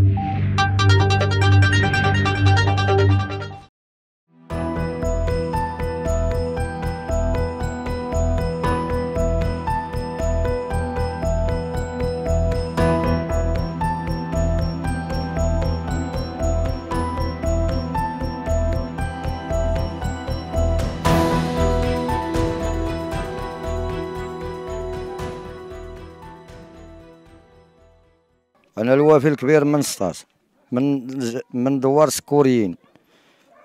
Thank you. انا الوافي الكبير من سطاس من من دوار سكوريين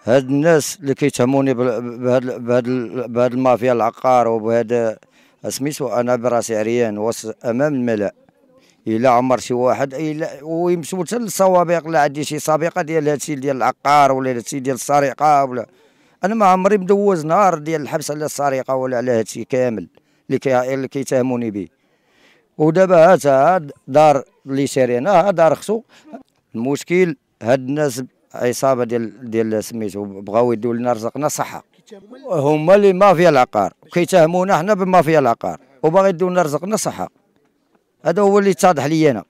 هاد الناس اللي كيتهموني بهاد بهاد بهاد المافيا العقار وبهاد اسميتو انا براسي عريان وسط امام الملا الا عمر شي واحد الا ويمشيو حتى للسوابق لا عندي شي سابقه ديال هادشي ديال العقار ولا هادشي ديال السرقه ولا انا ما عمري مدوز نهار ديال الحبس على السرقه ولا على هادشي كامل اللي كي كيتهموني به ودابا هاد دار اللي شارينا آه، هذا رخصو المشكل هاد الناس عصابه ديال ديال سميتو بغاو يدوا لنا رزقنا صحه هما اللي مافيا العقار كيتهمونا حنا بمافيا العقار وباغي يدوا لنا رزقنا صحه هذا هو اللي اتضح لي انا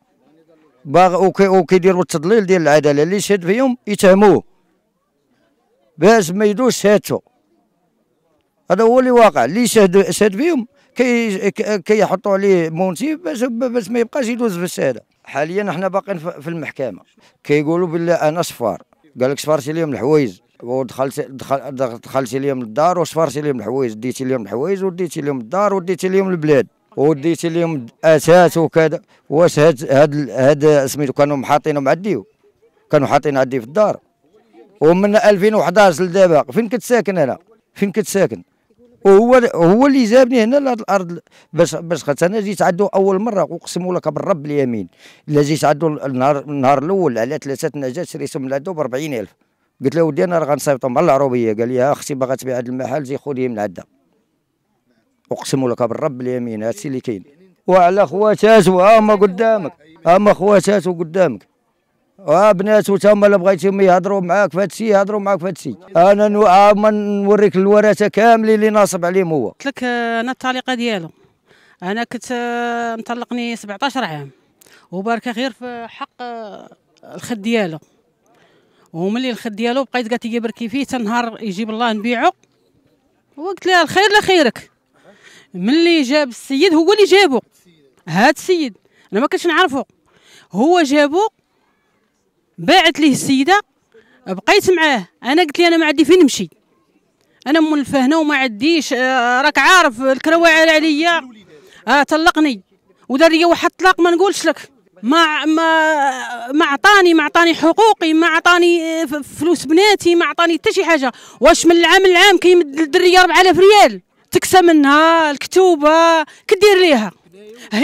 باغ وكيديروا التضليل ديال العداله اللي شاد فيهم يتهموه باش ما يدوش شهادته هذا هو اللي واقع اللي شهد شهد فيهم كي كيحطوا عليه مونتيف باش باش ما يبقاش يدوز في الشهاده حاليا احنا باقيين في المحكمه كيقولوا بالله انا صفار قال لك صفرتي لهم الحوايج ودخلت دخل دخلت لهم الدار وصفرتي لهم الحوايج ديتي لهم الحوايج وديتي لهم الدار وديتي لهم البلاد وديتي لهم اساس وكذا واش هاد هاد هاد سميتو كانوا حاطينهم عديو كانوا حاطين عدي في الدار ومن 2011 لدابا فين كنت ساكن انا فين كنت ساكن وهو هو اللي جابني هنا لهاد الارض باش باش خاطر انا جيت عندو اول مره اقسم لك بالرب اليمين الا جيت عندو النهار النهار الاول على ثلاثه نجات شريتهم من عندو ب 40000 قلت له ودي انا راه غنصيفطهم على العروبيه قال لي اختي باغا تبيع هذا المحل زي خذيه من عندها اقسم لك بالرب اليمين هادشي اللي كاين وعلى خواتات وهما قدامك هما خواتات قدامك اه بناتو تا هما اللي بغيتيهم يهضروا معاك في هادشي يهضروا معاك في هادشي انا آه، نوريك الورثه كاملين اللي ناصب عليهم هو قلت لك آه، انا التعليقه ديالو انا كنت آه، مطلقني 17 عام وباركه غير في حق الخد ديالو وملي الخد ديالو بقيت قالت لي بركي فيه تنهار يجيب الله نبيعو وقلت لها الخير لخيرك ملي جاب السيد هو اللي جابو هاد السيد انا ما كنتش نعرفو هو جابو باعت ليه السيده بقيت معاه انا قلت لي انا ما عندي فين نمشي انا مولفه هنا وما عنديش آه، راك عارف على عليا آه طلقني ودار لي واحد الطلاق ما نقولش لك ما ما ما عطاني ما عطاني حقوقي ما عطاني آه، فلوس بناتي ما عطاني حتى شي حاجه واش من العام العام كيمد للدريه 4000 ريال تكسى منها الكتوبه كدير ليها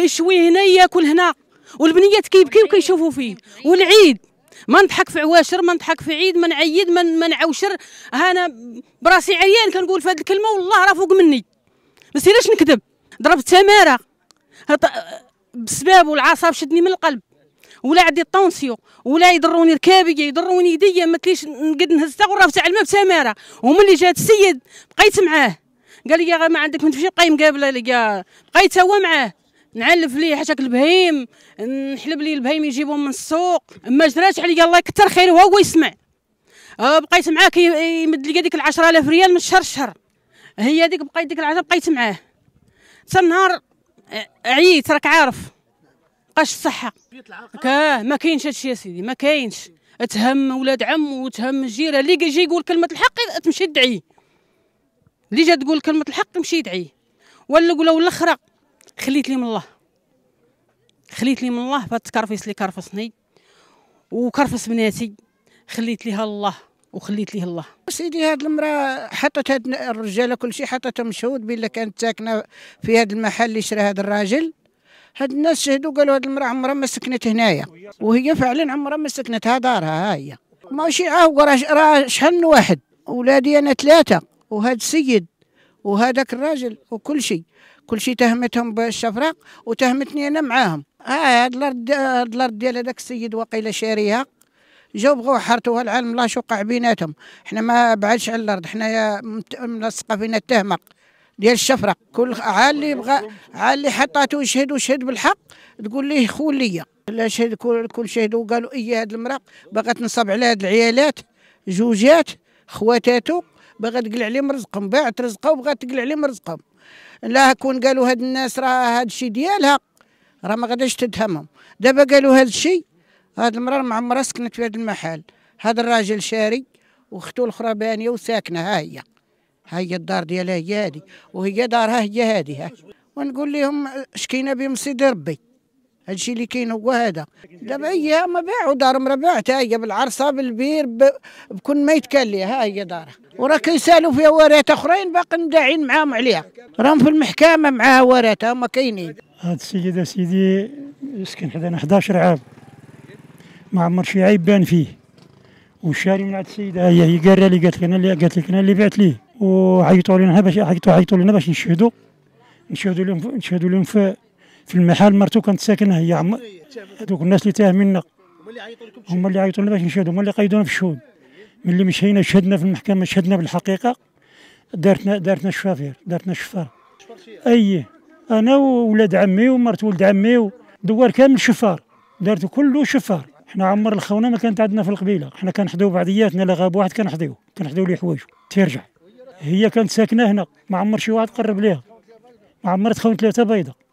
شوي هنا ياكل هنا والبنيات كيبكيو كيشوفوا فيه والعيد ما نضحك في عواشر ما نضحك في عيد ما نعيد ما ما نعوشر انا براسي عيان كنقول في هذه الكلمه والله راه فوق مني بس علاش نكذب ضربت تماره بسباب والعصاب شدني من القلب ولا عندي طونسيو ولا يضروني ركابي يضروني يديا ما تليش نقد نهز غرفت على الماء بتماره وملي جات السيد بقيت معاه قال لي ما عندك من تمشي بقاي مقابله لي بقيت هو معاه نعلف ليه حشاك البهيم نحلب ليه البهيم يجيبهم من السوق ما جراش عليا الله يكثر خيره وهو يسمع آه، بقيت معاه كيمد لي ديك 10000 ريال من شهر لشهر هي ديك بقيت ديك العشرة بقيت معاه حتى نهار آه، عييت راك عارف بقاش الصحه كاه ما كاينش هادشي يا سيدي ما كاينش تهم ولاد عم وتهم الجيره اللي يجي يقول كلمه الحق تمشي تدعي اللي جا تقول كلمه الحق تمشي تدعي ولا ولا الاخرى خليت لي من الله خليت لي من الله فهاد التكرفيس اللي كرفصني وكرفص بناتي خليت ليها الله وخليت ليه الله سيدي هاد المراه حطت هاد الرجاله كل شيء حطتهم مشهود بلا كانت ساكنه في هاد المحل اللي شرا هاد الراجل هاد الناس شهدوا قالوا هاد المراه عمرها ما سكنت هنايا وهي فعلا عمرها ما سكنت ها دارها ها هي ماشي عاو راه شحال من واحد ولادي انا ثلاثه وهاد السيد وهذاك الراجل وكل شيء كل شيء تهمتهم بالشفرق وتهمتني انا معاهم اه هاد الارض هاد الارض ديال هذاك السيد وقيل شاريها جاو بغاو حرتوها العالم شو وقع بيناتهم حنا ما بعدش على الارض حنايا ملصقه فينا التهمه ديال الشفرق كل عال اللي بغى عال اللي حطاتو يشهد وشهد بالحق تقول ليه ليا لا شهد كل, شهد وقالوا اي هاد المراه باغا تنصب على هاد العيالات جوجات خواتاتو باغا تقلع عليهم رزقهم باعت رزقها وبغات تقلع عليهم رزقهم لا كون قالوا هاد الناس راه هاد الشيء ديالها راه ما غاداش تتهمهم دابا قالوا هاد الشيء هاد المراه مع سكنت في هاد المحل هاد الراجل شاري وختو الاخرى بانيه وساكنه ها هي ها هي الدار ديالها هي هادي وهي دارها هي هادي ها ونقول لهم شكينا بهم سيدي ربي هادشي اللي كاين هو هذا دابا هي ما باعوا دار ها هي بالعرصه بالبير بكل ما يتكال ليها ها هي دارها وراه كيسالوا فيها ورثه اخرين باقي مداعين معاهم عليها راهم في المحكمه معاها ورثه هما كاينين هاد السيد سيدي يسكن حدانا 11 عام ما عمر شي عيب بان فيه وشاري من عند السيده هي هي قال لي قالت لك انا اللي قالت لك انا اللي بعت ليه وعيطوا لنا باش عيطوا عيطوا لنا باش نشهدوا نشهدوا لهم نشهدوا لهم في في المحل مرته كانت ساكنه هي عم هذوك الناس اللي تاهمنا هما اللي عيطوا لنا باش نشهدوا هما اللي قيدونا في الشهود ملي مشينا شهدنا في المحكمه شهدنا بالحقيقه دارتنا دارتنا الشفافير دارتنا الشفار اي انا وولاد عمي ومرت ولد عمي دوار كامل شفار دارت كله شفار حنا عمر الخونه ما كانت عندنا في القبيله حنا كنحضيو بعضياتنا لا غاب واحد كنحضيو كنحضيو ليه حوايج تيرجع هي كانت ساكنه هنا ما عمر شي واحد قرب ليها ما عمرت خونه ثلاثه بيضه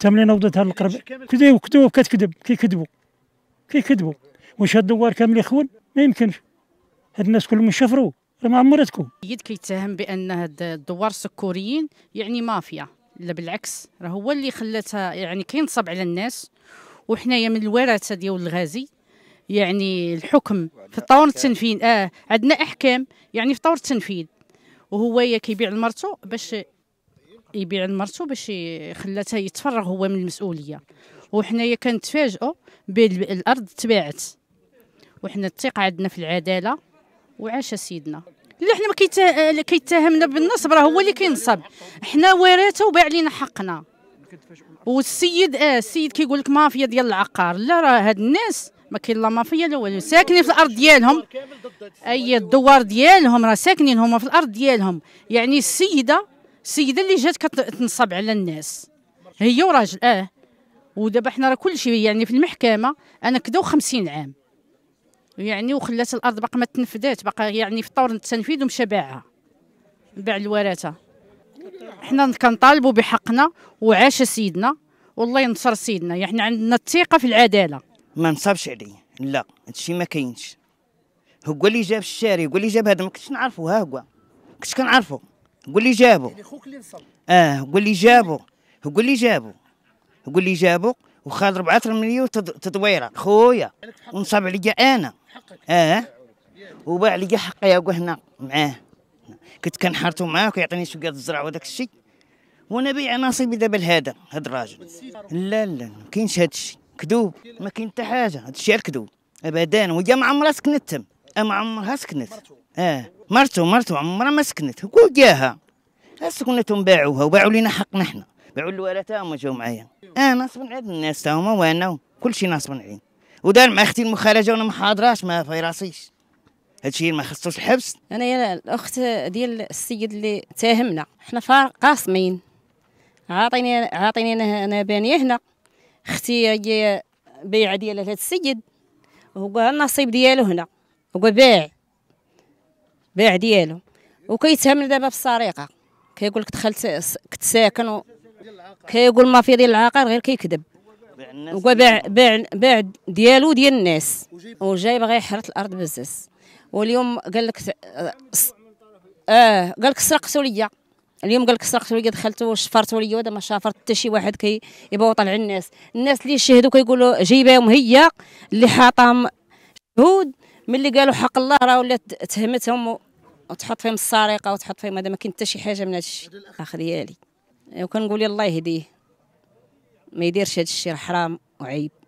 تملينا وضتها القرب كذب كذوب كتكذب كيكذبوا كيكذبوا واش هاد الدوار كامل يخون ما يمكنش هاد الناس كلهم شفروا راه ما عمرها تكون يد كيتهم بان هاد الدوار السكوريين يعني مافيا لا بالعكس راه هو اللي خلاتها يعني كينصب على الناس وحنايا من الوراثه ديال الغازي يعني الحكم في طور التنفيذ اه عندنا احكام يعني في طور التنفيذ وهو كيبيع لمرته باش يبيع لمرته باش خلاتها يتفرغ هو من المسؤوليه وحنايا كنتفاجئوا بالارض تباعت وحنا الثقه عندنا في العداله وعاش سيدنا اللي حنا ما كيتهمنا بالنصب راه هو اللي كينصب حنا وراثه وباع لينا حقنا والسيد اه السيد كيقول لك مافيا ديال العقار لا راه هاد الناس ما كاين لا مافيا لا والو ساكنين في الارض ديالهم اي الدوار ديالهم راه ساكنين هما في الارض ديالهم يعني السيده السيده اللي جات كتنصب على الناس هي وراجل اه ودابا حنا راه كلشي يعني في المحكمه انا كدا 50 عام يعني وخلات الارض باقا ما تنفدات باقا يعني في طور التنفيذ ومشى باعها باع الورثه حنا كنطالبوا بحقنا وعاش سيدنا والله ينصر سيدنا يعني عندنا الثقه في العداله ما نصابش علي لا هادشي ما كاينش هو اللي جاب الشاري هو اللي جاب هذا ما كنتش نعرفه ها هو كنت كنعرفه قول لي جابوا يعني خوك اللي وصل اه قول لي جابوا قول لي جابوا قول لي جابوا وخاد 4 مليون تدويره خويا ونصاب عليا انا اه وباع لي حقي اكو هنا معاه كنت كنحارتو معاه كيعطيني شويه الزرع وداك الشيء وانا بيع نصيبي دابا لهذا هاد الراجل لا لا ما كاينش هاد الشيء كذوب ما كاين حتى حاجه هاد الشيء كذوب ابدا وهي ما عمرها سكنت تم ما عمرها سكنت اه مرته مرته عمرها ما سكنت هو جاها سكنتهم باعوها وباعوا لنا حقنا احنا باعوا الوالد تاهم جاو معايا اه ناصب عيد الناس تاهما وانا كل شيء ناصب عيد ودار مع اختي المخرجه وانا ما حاضراش ما في راسيش هادشي ما خصوش الحبس انا الاخت ديال السيد اللي تاهمنا حنا فار قاسمين عاطيني عاطيني انا بانيه هنا اختي هي بيعه ديالها هذا السيد هو النصيب ديالو هنا هو باع باع ديالو وكيتهمل دابا في السرقه كيقول لك دخلت كنت ساكن كيقول ما في ديال العقار غير كيكذب هو باع باع باع ديالو ديال الناس وجاي باغي يحرث الارض بزاف واليوم قال لك اه قال لك سرقتو ليا اليوم قال لك سرقتو ليا دخلت وشفرتو ليا ودابا ما شافرت حتى شي واحد كي على الناس الناس اللي شهدوا كيقولوا جايباهم هي اللي حاطاهم شهود ملي قالوا حق الله راه ولات تهمتهم وتحط فيهم السرقه وتحط فيهم هذا ما كاين حتى شي حاجه من هذا الشيء الاخ ديالي وكنقول الله يهديه ما يديرش هذا الشيء حرام وعيب